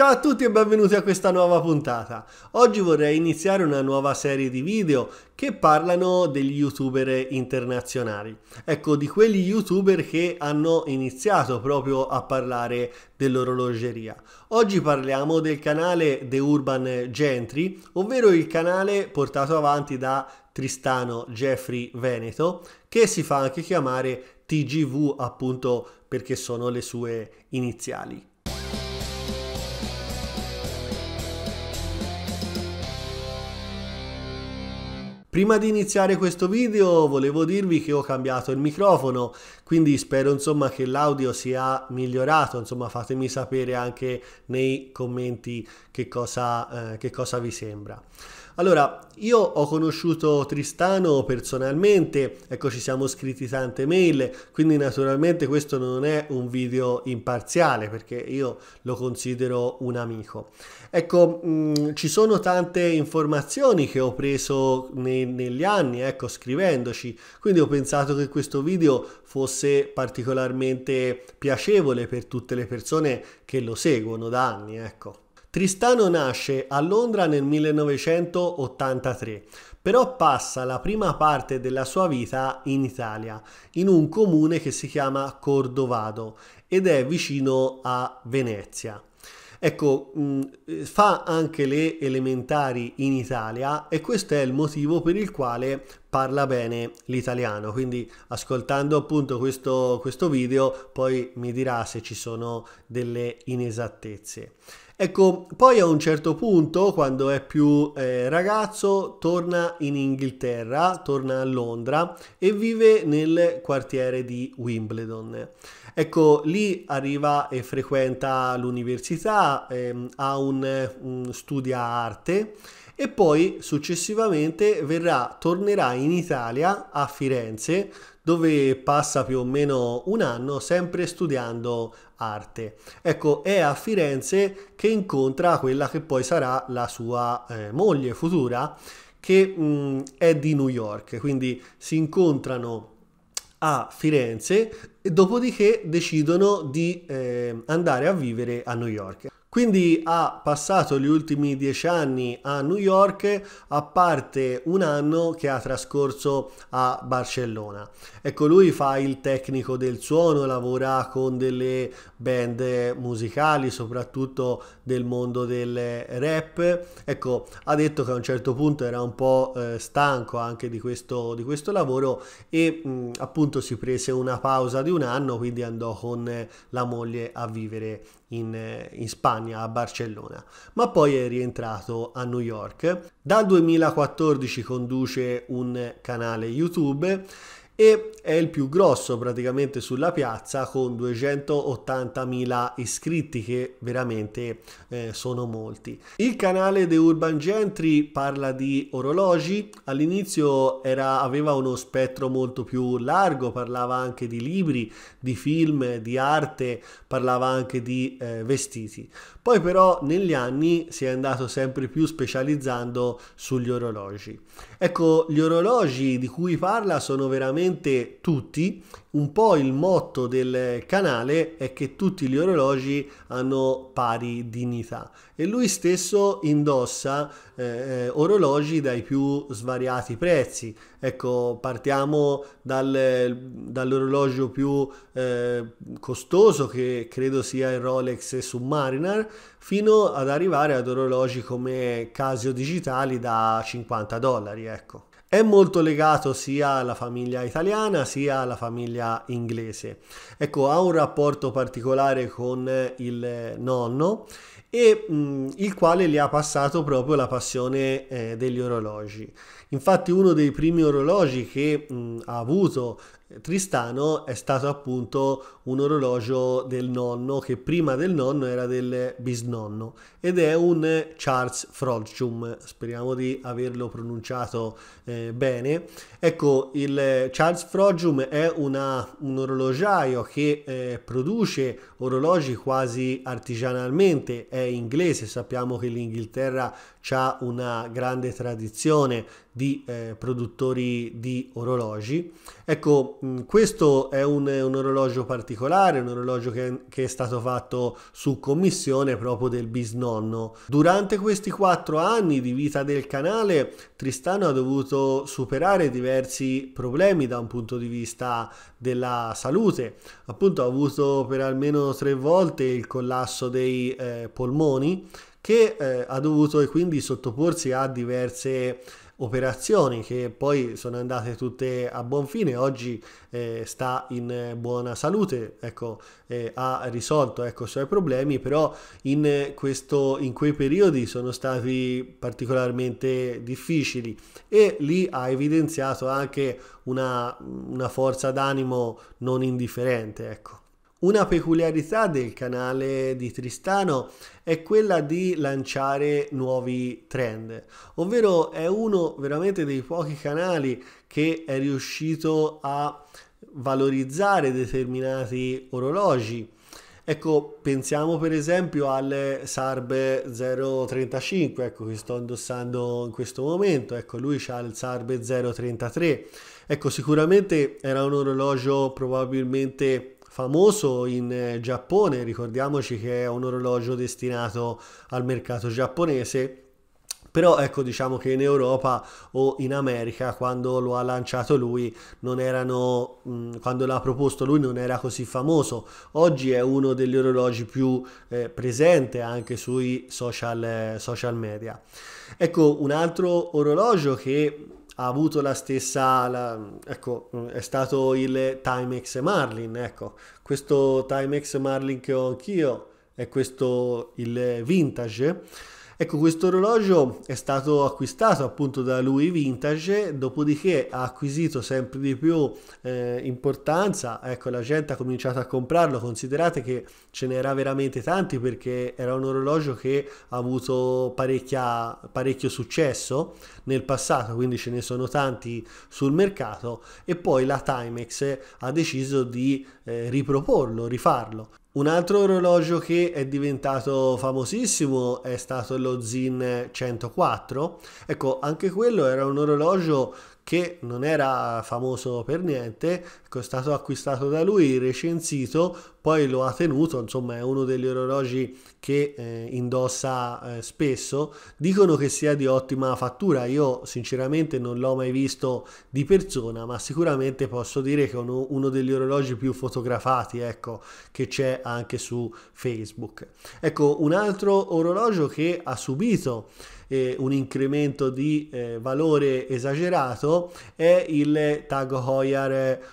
Ciao a tutti e benvenuti a questa nuova puntata. Oggi vorrei iniziare una nuova serie di video che parlano degli youtuber internazionali. Ecco, di quegli youtuber che hanno iniziato proprio a parlare dell'orologeria. Oggi parliamo del canale The Urban Gentry, ovvero il canale portato avanti da Tristano Jeffrey Veneto, che si fa anche chiamare TGV appunto perché sono le sue iniziali. Prima di iniziare questo video volevo dirvi che ho cambiato il microfono, quindi spero insomma che l'audio sia migliorato, insomma fatemi sapere anche nei commenti che cosa, eh, che cosa vi sembra. Allora, io ho conosciuto Tristano personalmente, ecco ci siamo scritti tante mail, quindi naturalmente questo non è un video imparziale perché io lo considero un amico. Ecco, mh, mm, ci sono tante informazioni che ho preso ne, negli anni, ecco, scrivendoci, quindi ho pensato che questo video fosse particolarmente piacevole per tutte le persone che lo seguono da anni, ecco. Tristano nasce a Londra nel 1983, però passa la prima parte della sua vita in Italia, in un comune che si chiama Cordovado ed è vicino a Venezia. Ecco, mm, fa anche le elementari in Italia e questo è il motivo per il quale parla bene l'italiano. Quindi ascoltando appunto questo, questo video poi mi dirà se ci sono delle inesattezze. Ecco, poi a un certo punto, quando è più eh, ragazzo, torna in Inghilterra, torna a Londra e vive nel quartiere di Wimbledon. Ecco, lì arriva e frequenta l'università, eh, un, studia arte e poi successivamente verrà, tornerà in Italia a Firenze dove passa più o meno un anno sempre studiando arte. Ecco, è a Firenze che incontra quella che poi sarà la sua eh, moglie futura che mh, mm, è di New York, quindi si incontrano a Firenze e dopodiché decidono di eh, andare a vivere a New York. Quindi ha passato gli ultimi dieci anni a New York, a parte un anno che ha trascorso a Barcellona. Ecco, lui fa il tecnico del suono, lavora con delle band musicali, soprattutto del mondo del rap. Ecco, ha detto che a un certo punto era un po' eh, stanco anche di questo, di questo lavoro e mm, appunto si prese una pausa di un anno, quindi andò con la moglie a vivere in, eh, in, Spagna, a Barcellona, ma poi è rientrato a New York. Dal 2014 conduce un canale YouTube e è il più grosso praticamente sulla piazza con 280.000 iscritti che veramente eh, sono molti. Il canale The Urban Gentry parla di orologi, all'inizio aveva uno spettro molto più largo, parlava anche di libri, di film, di arte, parlava anche di eh, vestiti. Poi però negli anni si è andato sempre più specializzando sugli orologi. Ecco, gli orologi di cui parla sono veramente tutti. Un po' il motto del canale è che tutti gli orologi hanno pari dignità e lui stesso indossa eh, eh orologi dai più svariati prezzi. Ecco, partiamo dal, dall'orologio più eh, costoso che credo sia il Rolex Submariner fino ad arrivare ad orologi come Casio digitali da 50 dollari, ecco. È molto legato sia alla famiglia italiana sia alla famiglia inglese. Ecco, ha un rapporto particolare con il nonno e mh, mm, il quale gli ha passato proprio la passione eh, degli orologi. Infatti uno dei primi orologi che mh, mm, ha avuto Tristano è stato appunto un orologio del nonno che prima del nonno era del bisnonno ed è un Charles Frodsham, speriamo di averlo pronunciato eh, bene. Ecco, il Charles Frodsham è una, un orologiaio che eh, produce orologi quasi artigianalmente, è inglese, sappiamo che l'Inghilterra ha una grande tradizione di eh, produttori di orologi. Ecco, mm, questo è un, un, orologio particolare, un orologio che, che, è stato fatto su commissione proprio del bisnonno. Durante questi quattro anni di vita del canale, Tristano ha dovuto superare diversi problemi da un punto di vista della salute. Appunto ha avuto per almeno tre volte il collasso dei eh, polmoni che eh, ha dovuto quindi sottoporsi a diverse operazioni che poi sono andate tutte a buon fine, oggi eh, sta in buona salute, ecco, eh, ha risolto ecco, i suoi problemi, però in, questo, in quei periodi sono stati particolarmente difficili e lì ha evidenziato anche una, una forza d'animo non indifferente. Ecco. Una peculiarità del canale di Tristano è quella di lanciare nuovi trend, ovvero è uno veramente dei pochi canali che è riuscito a valorizzare determinati orologi. Ecco, pensiamo per esempio al Sarb 035, ecco, che sto indossando in questo momento, ecco, lui ha il Sarb 033. Ecco, sicuramente era un orologio probabilmente famoso in eh, Giappone, ricordiamoci che è un orologio destinato al mercato giapponese però ecco diciamo che in Europa o in America quando lo ha lanciato lui non erano mm, quando l'ha proposto lui non era così famoso oggi è uno degli orologi più eh, presente anche sui social, eh, social media ecco un altro orologio che ha avuto la stessa, la, ecco, è stato il Timex Marlin, ecco, questo Timex Marlin che ho anch'io è questo il vintage Ecco, questo orologio è stato acquistato appunto da lui vintage, dopodiché ha acquisito sempre di più eh, importanza, ecco la gente ha cominciato a comprarlo, considerate che ce n'era veramente tanti perché era un orologio che ha avuto parecchio successo nel passato, quindi ce ne sono tanti sul mercato e poi la Timex ha deciso di eh, riproporlo, rifarlo. Un altro orologio che è diventato famosissimo è stato lo Zin 104. Ecco, anche quello era un orologio che non era famoso per niente, è stato acquistato da lui, recensito, poi lo ha tenuto, insomma è uno degli orologi che eh, indossa eh, spesso, dicono che sia di ottima fattura, io sinceramente non l'ho mai visto di persona, ma sicuramente posso dire che è uno, uno degli orologi più fotografati, ecco, che c'è anche su Facebook. Ecco, un altro orologio che ha subito eh, un incremento di eh, valore esagerato è il Tag Heuer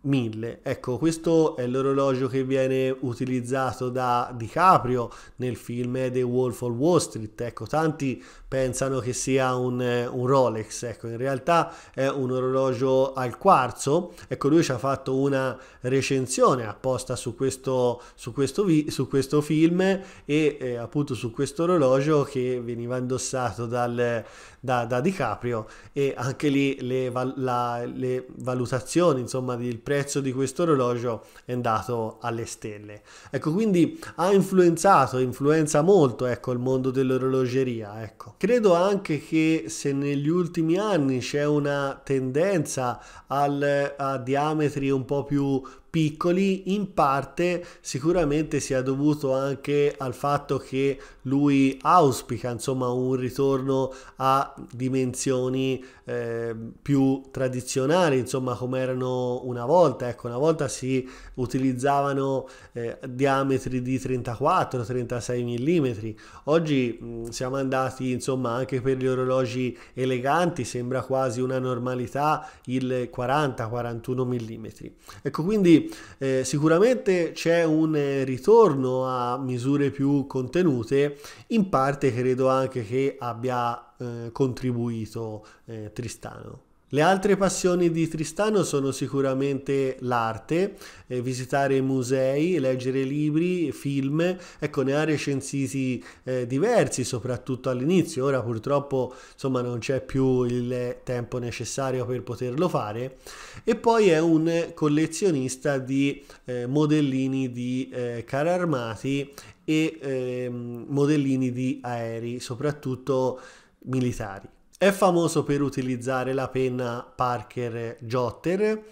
1000. Ecco, questo è l'orologio che viene utilizzato da DiCaprio nel film The Wolf of Wall Street. Ecco, tanti pensano che sia un, eh, un Rolex, ecco in realtà è un orologio al quarzo, ecco lui ci ha fatto una recensione apposta su questo, su questo, vi, su questo film e eh, appunto su questo orologio che veniva indossato dal, da, da DiCaprio e anche lì le, la, le valutazioni, insomma il prezzo di questo orologio è andato alle stelle. Ecco quindi ha influenzato, influenza molto ecco il mondo dell'orologeria, ecco. Credo anche che se negli ultimi anni c'è una tendenza al, a diametri un po' più piccoli, in parte sicuramente sia dovuto anche al fatto che lui auspica insomma un ritorno a dimensioni eh, più tradizionali, insomma come erano una volta, ecco una volta si utilizzavano eh, diametri di 34-36 mm, oggi mh, siamo andati insomma anche per gli orologi eleganti, sembra quasi una normalità il 40-41 mm. Ecco quindi eh, sicuramente c'è un eh, ritorno a misure più contenute, in parte credo anche che abbia eh, contribuito eh, Tristano. Le altre passioni di Tristano sono sicuramente l'arte, eh, visitare musei, leggere libri, film, ecco ne ha recensiti eh, diversi soprattutto all'inizio, ora purtroppo insomma non c'è più il tempo necessario per poterlo fare e poi è un collezionista di eh, modellini di eh, carri armati e ehm, modellini di aerei, soprattutto militari. È famoso per utilizzare la penna Parker Jotter.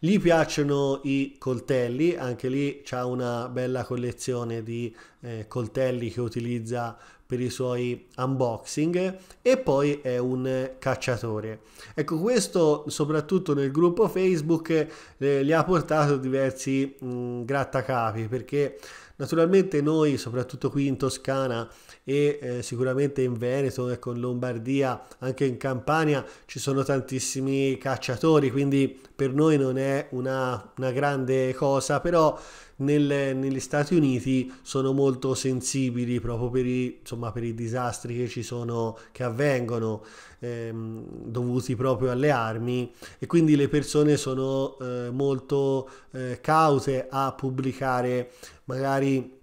Gli piacciono i coltelli, anche lì c'è una bella collezione di eh, coltelli che utilizza per i suoi unboxing e poi è un cacciatore. Ecco, questo soprattutto nel gruppo Facebook eh, gli ha portato diversi mh, mm, grattacapi perché Naturalmente noi, soprattutto qui in Toscana e eh, sicuramente in Veneto, e con Lombardia, anche in Campania, ci sono tantissimi cacciatori, quindi per noi non è una, una grande cosa, però nelle, negli Stati Uniti sono molto sensibili proprio per i, insomma, per i disastri che ci sono, che avvengono ehm, dovuti proprio alle armi e quindi le persone sono eh, molto eh, caute a pubblicare magari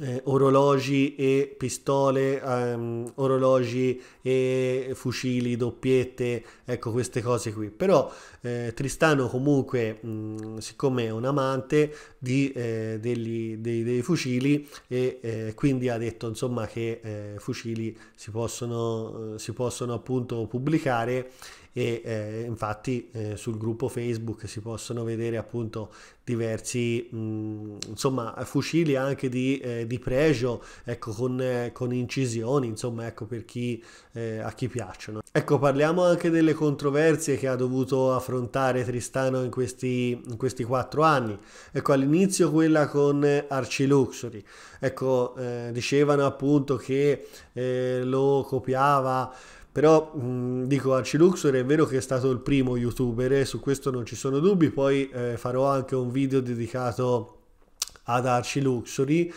eh, orologi e pistole, ehm, orologi e fucili, doppiette, ecco queste cose qui. Però eh, Tristano comunque, mh, mm, siccome è un amante di, eh, degli, dei, dei, fucili, e eh, quindi ha detto insomma che eh, fucili si possono, eh, si possono appunto pubblicare e eh, infatti eh, sul gruppo Facebook si possono vedere appunto diversi mh, mm, insomma fucili anche di, eh, di pregio ecco con, eh, con, incisioni insomma ecco per chi eh, a chi piacciono ecco parliamo anche delle controversie che ha dovuto affrontare Tristano in questi in questi quattro anni ecco all'inizio quella con Arci Luxury ecco eh, dicevano appunto che lo copiava però mh, mm, dico Arci Luxor è vero che è stato il primo youtuber, e eh, su questo non ci sono dubbi, poi eh, farò anche un video dedicato ad Arci Luxury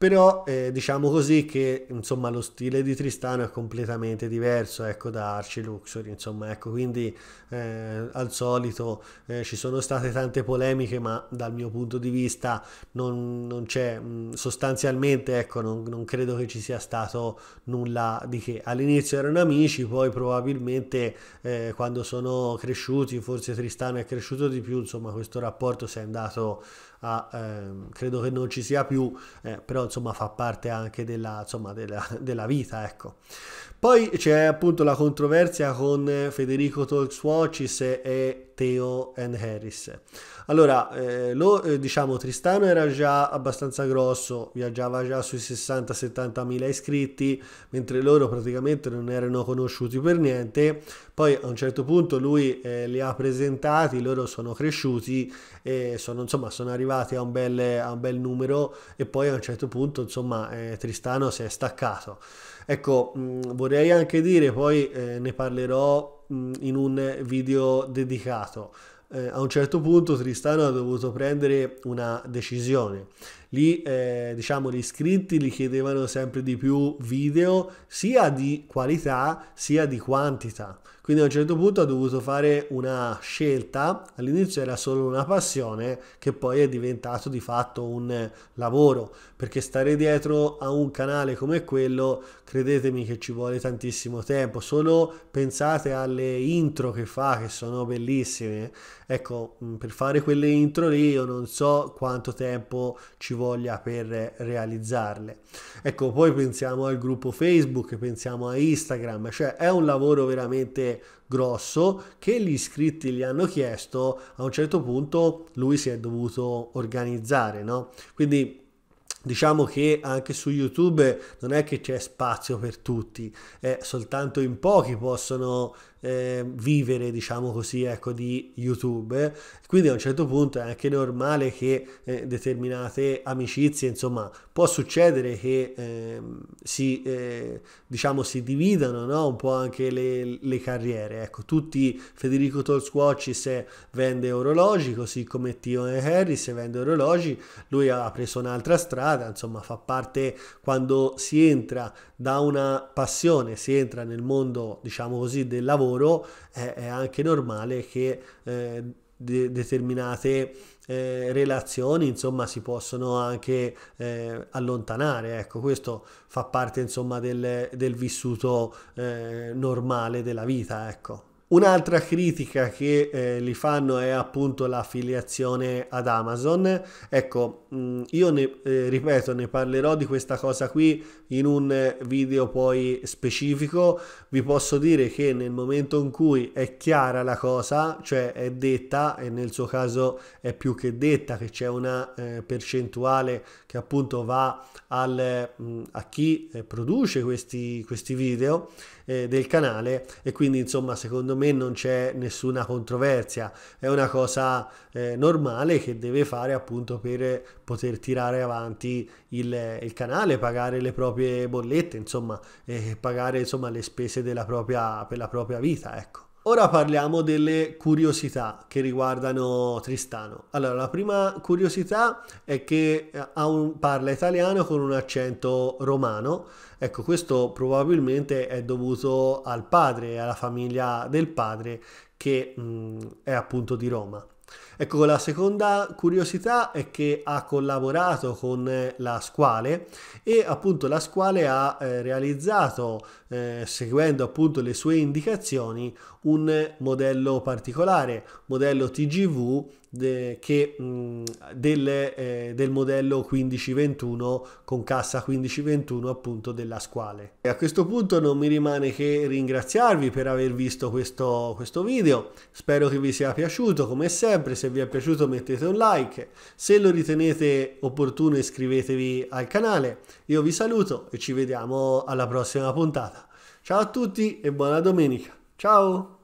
però eh, diciamo così che insomma lo stile di Tristano è completamente diverso ecco da Arci Luxury insomma ecco quindi eh, al solito eh, ci sono state tante polemiche ma dal mio punto di vista non, non c'è mm, sostanzialmente ecco non, non, credo che ci sia stato nulla di che all'inizio erano amici poi probabilmente eh, quando sono cresciuti forse Tristano è cresciuto di più insomma questo rapporto si è andato a, ehm, credo che non ci sia più, eh, però insomma fa parte anche della, insomma, della, della vita, ecco. Poi c'è appunto la controversia con eh, Federico Tolxuocis e Theo N. Harris. Allora, eh, lo, eh, diciamo, Tristano era già abbastanza grosso, viaggiava già sui 60-70 mila iscritti, mentre loro praticamente non erano conosciuti per niente. Poi a un certo punto lui eh, li ha presentati, loro sono cresciuti, sono, insomma, sono arrivati a un, bel, a un, bel, numero e poi a un certo punto, insomma, eh, Tristano si è staccato. Ecco, mh, mm, vorrei anche dire, poi eh, ne parlerò mh, mm, in un video dedicato, eh, a un certo punto Tristano ha dovuto prendere una decisione. Lì, eh, diciamo, gli iscritti gli chiedevano sempre di più video, sia di qualità sia di quantità. Quindi a un certo punto ha dovuto fare una scelta, all'inizio era solo una passione che poi è diventato di fatto un lavoro, perché stare dietro a un canale come quello, credetemi che ci vuole tantissimo tempo, solo pensate alle intro che fa che sono bellissime Ecco, mm, per fare quelle intro lì io non so quanto tempo ci voglia per realizzarle. Ecco, poi pensiamo al gruppo Facebook, pensiamo a Instagram, cioè è un lavoro veramente grosso che gli iscritti gli hanno chiesto, a un certo punto lui si è dovuto organizzare, no? Quindi Diciamo che anche su YouTube non è che c'è spazio per tutti, eh, soltanto in pochi possono eh, vivere, diciamo così, ecco, di YouTube. Quindi a un certo punto è anche normale che eh, determinate amicizie, insomma, può succedere che ehm, eh, si, diciamo, si dividano no? un po' anche le, le, carriere. Ecco, tutti Federico Tolsquacci se vende orologi, così come Tio Henry se vende orologi, lui ha preso un'altra strada, insomma, fa parte quando si entra da una passione, si entra nel mondo, diciamo così, del lavoro lavoro eh, è anche normale che eh, de- determinate eh, relazioni insomma si possono anche eh, allontanare ecco questo fa parte insomma del, del vissuto eh, normale della vita ecco Un'altra critica che eh, li fanno è appunto l'affiliazione ad Amazon. Ecco, io ne, eh, ripeto, ne parlerò di questa cosa qui in un video poi specifico. Vi posso dire che nel momento in cui è chiara la cosa, cioè è detta, e nel suo caso è più che detta, che c'è una eh, percentuale che appunto va al, mh, a chi eh, produce questi, questi video eh, del canale e quindi insomma secondo me me non c'è nessuna controversia, è una cosa eh, normale che deve fare appunto per poter tirare avanti il, il canale, pagare le proprie bollette, insomma, eh, pagare insomma, le spese della propria, per la propria vita, ecco. Ora parliamo delle curiosità che riguardano Tristano. Allora, la prima curiosità è che eh, un, parla italiano con un accento romano. Ecco, questo probabilmente è dovuto al padre, alla famiglia del padre che mh, mm, è appunto di Roma. Ecco, la seconda curiosità è che ha collaborato con eh, la Squale e appunto la Squale ha eh, realizzato, eh, seguendo appunto le sue indicazioni, un modello particolare, modello TGV de, che, mh, mm, del, eh, del, modello 1521 con cassa 1521 appunto della squale. E a questo punto non mi rimane che ringraziarvi per aver visto questo, questo video, spero che vi sia piaciuto, come sempre se vi è piaciuto mettete un like, se lo ritenete opportuno iscrivetevi al canale, io vi saluto e ci vediamo alla prossima puntata. Ciao a tutti e buona domenica! Ciao!